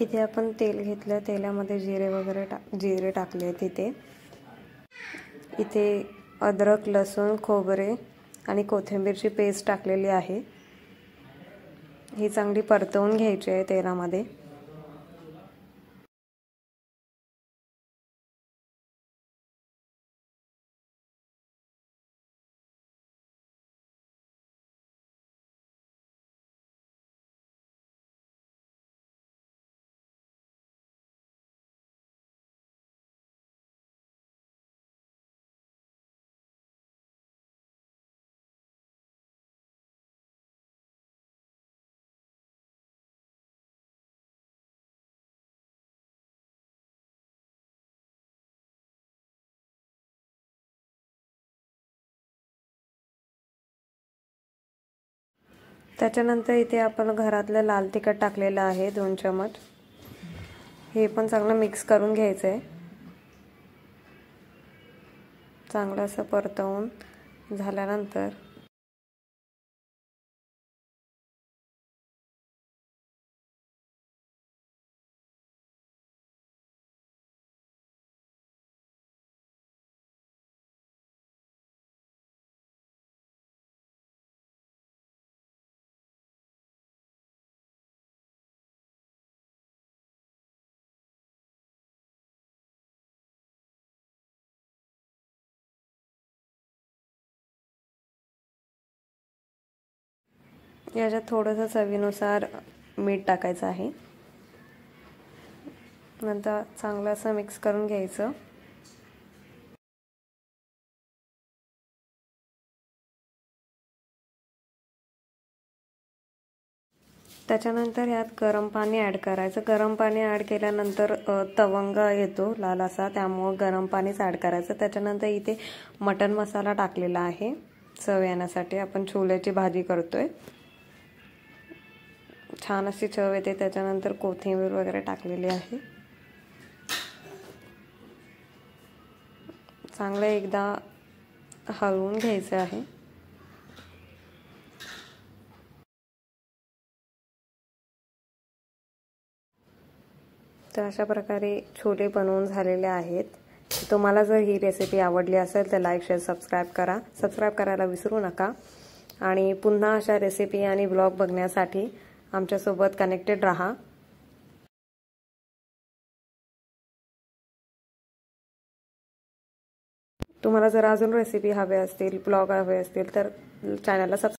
इथे आपण तेल घेतलं तेलामध्ये जिरे वगैरे टाक जिरे टाकले इथे इथे अद्रक लसूण खोबरे आणि कोथिंबीरची पेस्ट टाकलेली आहे ही चांगली परतवून घ्यायची आहे तेलामध्ये त्याच्यानंतर इथे आपण घरातलं लाल तिखट टाकलेलं आहे दोन चमच हे पण चांगलं मिक्स करून घ्यायचं आहे चांगलं असं परतवून झाल्यानंतर याच्यात थोडंसं चवीनुसार मीठ टाकायचं आहे नंतर चांगलं असं मिक्स करून घ्यायचं त्याच्यानंतर यात गरम पाणी ॲड करायचं गरम पाणी ॲड केल्यानंतर तवंग येतो लाल असा त्यामुळं गरम पाणीच ॲड करायचं त्याच्यानंतर इथे मटन मसाला टाकलेला आहे चव येण्यासाठी आपण छोल्याची भाजी करतोय छान अशी चव येते त्याच्यानंतर कोथिंबीर वगैरे टाकलेली आहे चांगलं एकदा हलवून घ्यायचं आहे तर अशा प्रकारे छोले बनवून झालेले आहेत तुम्हाला जर ही रेसिपी आवडली असेल तर लाईक शेअर सबस्क्राईब करा सबस्क्राईब करायला विसरू नका आणि पुन्हा अशा रेसिपी आणि ब्लॉग बघण्यासाठी आमच्यासोबत कनेक्टेड रहा तुम्हाला जर अजून रेसिपी हवे असतील ब्लॉग हवे असतील तर चॅनलला सबस्क्राईब